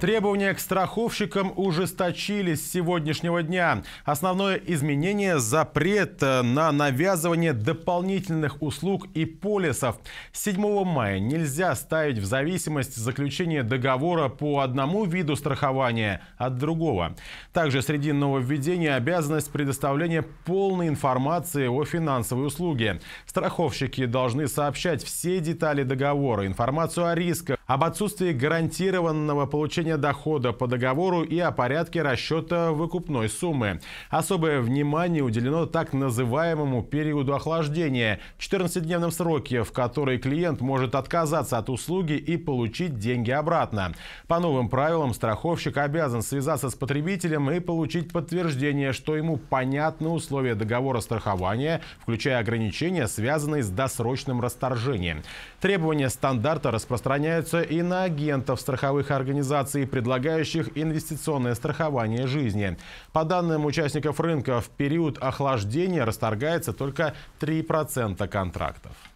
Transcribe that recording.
Требования к страховщикам ужесточились с сегодняшнего дня. Основное изменение – запрет э, на навязывание дополнительных услуг и полисов. 7 мая нельзя ставить в зависимость заключение договора по одному виду страхования от другого. Также среди нововведений обязанность предоставления полной информации о финансовой услуге. Страховщики должны сообщать все детали договора, информацию о рисках, об отсутствии гарантированного получения установления дохода по договору и о порядке расчета выкупной суммы. Особое внимание уделено так называемому периоду охлаждения – 14-дневном сроке, в который клиент может отказаться от услуги и получить деньги обратно. По новым правилам страховщик обязан связаться с потребителем и получить подтверждение, что ему понятны условия договора страхования, включая ограничения, связанные с досрочным расторжением. Требования стандарта распространяются и на агентов страховых организаций, организаций, предлагающих инвестиционное страхование жизни. По данным участников рынка, в период охлаждения расторгается только 3% контрактов.